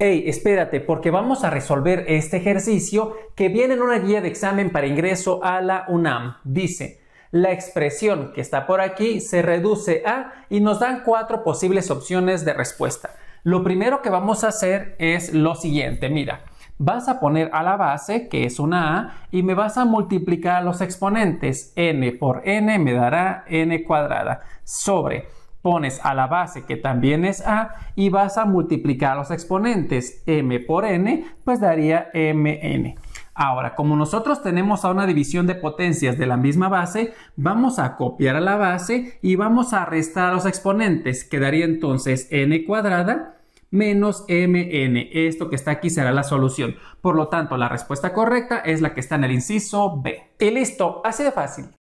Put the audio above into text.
hey, espérate, porque vamos a resolver este ejercicio que viene en una guía de examen para ingreso a la UNAM. Dice, la expresión que está por aquí se reduce a y nos dan cuatro posibles opciones de respuesta. Lo primero que vamos a hacer es lo siguiente, mira, vas a poner a la base, que es una a, y me vas a multiplicar los exponentes, n por n me dará n cuadrada, sobre pones a la base que también es a y vas a multiplicar los exponentes m por n, pues daría mn. Ahora, como nosotros tenemos a una división de potencias de la misma base, vamos a copiar a la base y vamos a restar los exponentes. Quedaría entonces n cuadrada menos mn. Esto que está aquí será la solución. Por lo tanto, la respuesta correcta es la que está en el inciso B. Y listo, así de fácil.